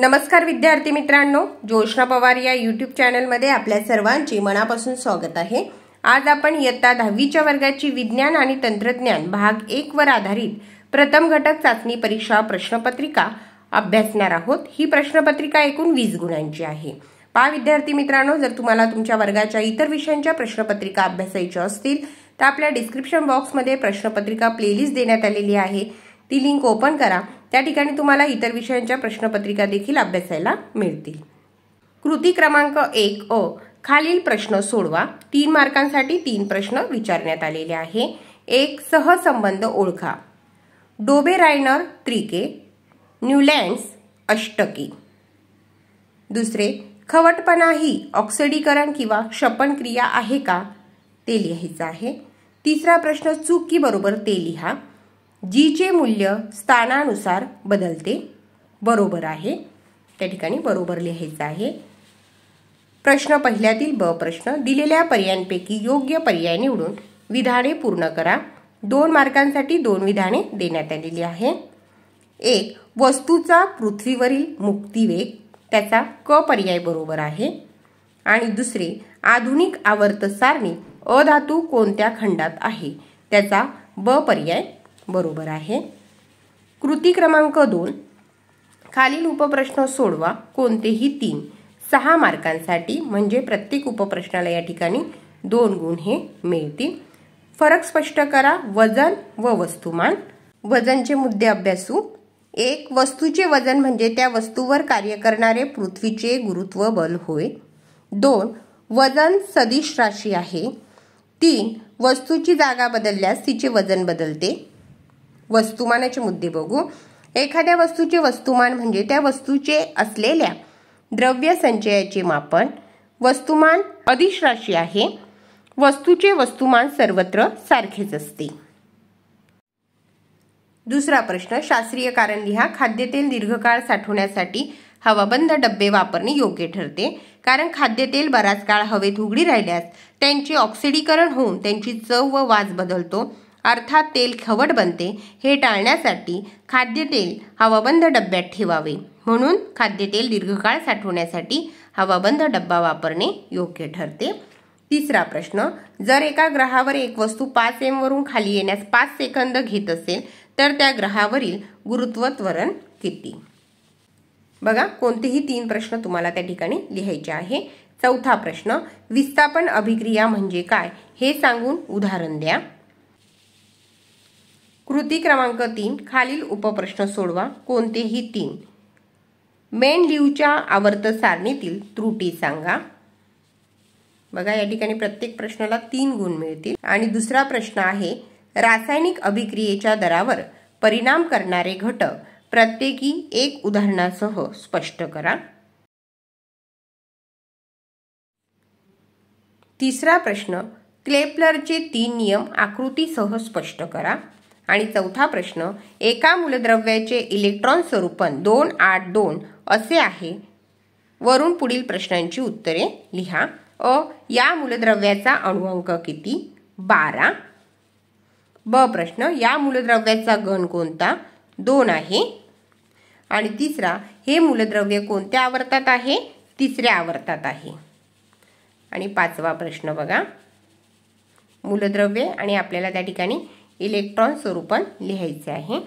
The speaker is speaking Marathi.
नमस्कार विद्यार्थी मित्रांनो ज्योष्णा पवार या युट्यूब चॅनलमध्ये आपल्या सर्वांचे मनापासून स्वागत आहे आज आपण इयत्ता दहावीच्या वर्गाची विज्ञान आणि तंत्रज्ञान भाग एक वर आधारित प्रथम घटक चाचणी परीक्षा प्रश्नपत्रिका अभ्यासणार आहोत ही प्रश्नपत्रिका एकूण वीस गुणांची आहे पा विद्यार्थी मित्रांनो जर तुम्हाला तुमच्या वर्गाच्या इतर विषयांच्या प्रश्नपत्रिका अभ्यासायच्या असतील तर आपल्या डिस्क्रिप्शन बॉक्समध्ये प्रश्नपत्रिका प्लेलिस्ट देण्यात आलेली आहे ती लिंक ओपन करा त्या ठिकाणी तुम्हाला इतर विषयांच्या प्रश्नपत्रिका देखील अभ्यासायला मिळतील कृती क्रमांक एक अ खालील प्रश्न सोडवा तीन मार्कांसाठी तीन प्रश्न विचारण्यात आलेले आहे एक सहसंबंध ओळखा डोबे रायनर त्रिके न्यूलँड्स अष्टकी दुसरे खवटपणा ही ऑक्सिडीकरण किंवा क्षपण क्रिया आहे का ते लिहायचं आहे तिसरा प्रश्न चूक की बरोबर ते लिहा जीचे मूल्य स्थानानुसार बदलते बरोबर आहे त्या ठिकाणी बरोबर लिहायचं आहे प्रश्न पहिल्यातील ब प्रश्न दिलेल्या पर्यायांपैकी योग्य पर्याय निवडून विधाने पूर्ण करा दोन मार्कांसाठी दोन विधाने देण्यात आलेली आहे एक वस्तूचा पृथ्वीवरील मुक्तिवेग त्याचा क पर्याय बरोबर आहे आणि दुसरे आधुनिक आवर्त सारणी अधातू कोणत्या खंडात आहे त्याचा ब पर्याय बरोबर आहे कृती क्रमांक दोन खालील उपप्रश्न सोडवा कोणतेही तीन सहा मार्कांसाठी म्हणजे प्रत्येक उपप्रश्नाला या ठिकाणी दोन गुण हे मिळतील फरक स्पष्ट करा वजन व वस्तुमान वजनचे मुद्दे अभ्यासू एक वस्तूचे वजन म्हणजे त्या वस्तूवर कार्य करणारे पृथ्वीचे गुरुत्व बल होय दोन वजन सदिश राशी आहे तीन वस्तूची जागा बदलल्यास तिचे वजन बदलते वस्तुमानाचे मुद्दे बघू एखाद्या वस्तूचे वस्तुमान म्हणजे त्या वस्तूचे असलेल्या द्रव्य संचयाचे मापन वस्तुमान अधिश राशी आहे वस्तूचे वस्तुमान सर्वत्र सारखेच असते दुसरा प्रश्न शास्त्रीय कारण लिहा खाद्यतेल दीर्घकाळ साठवण्यासाठी हवाबंद डब्बे वापरणे योग्य ठरते कारण खाद्यतेल बराच काळ हवेत उघडी राहिल्यास त्यांचे ऑक्सिडीकरण होऊन त्यांची चव व वास बदलतो अर्थात तेल खवट बनते हे टाळण्यासाठी खाद्यतेल हवाबंद डब्यात ठेवावे म्हणून खाद्यतेल दीर्घकाळ साठवण्यासाठी हवाबंद डब्बा वापरणे योग्य ठरते तिसरा प्रश्न जर एका ग्रहावर एक वस्तू पाच एमवरून खाली येण्यास पाच सेकंद घेत असेल तर त्या ग्रहावरील गुरुत्व त्वरण किती बघा कोणतेही तीन प्रश्न तुम्हाला त्या ठिकाणी लिहायचे आहे चौथा प्रश्न विस्थापन अभिक्रिया म्हणजे काय हे सांगून उदाहरण द्या कृती क्रमांक तीन खालील उपप्रश्न सोडवा कोणतेही तीन मेनलिव्हच्या आवर्त सारणीतील त्रुटी सांगा बघा या ठिकाणी प्रत्येक प्रश्नाला तीन गुण मिळतील आणि दुसरा प्रश्न आहे रासायनिक अभिक्रियेच्या दरावर परिणाम करणारे घटक प्रत्येकी एक उदाहरणासह स्पष्ट करा तिसरा प्रश्न क्लेपलरचे तीन नियम आकृतीसह स्पष्ट करा आणि चौथा प्रश्न एका मूलद्रव्याचे इलेक्ट्रॉन स्वरूपन दोन आठ दोन असे आहे वरून पुढील प्रश्नांची उत्तरे लिहा अ या मूलद्रव्याचा अणुअंक किती बारा ब प्रश्न या मूलद्रव्याचा घन कोणता दोन आहे आणि तिसरा हे मूलद्रव्य कोणत्या आवर्तात आहे तिसऱ्या आवर्तात आहे आणि पाचवा प्रश्न बघा मूलद्रव्य आणि आपल्याला त्या ठिकाणी इलेक्ट्रॉन स्वरूपात लिहायचे आहे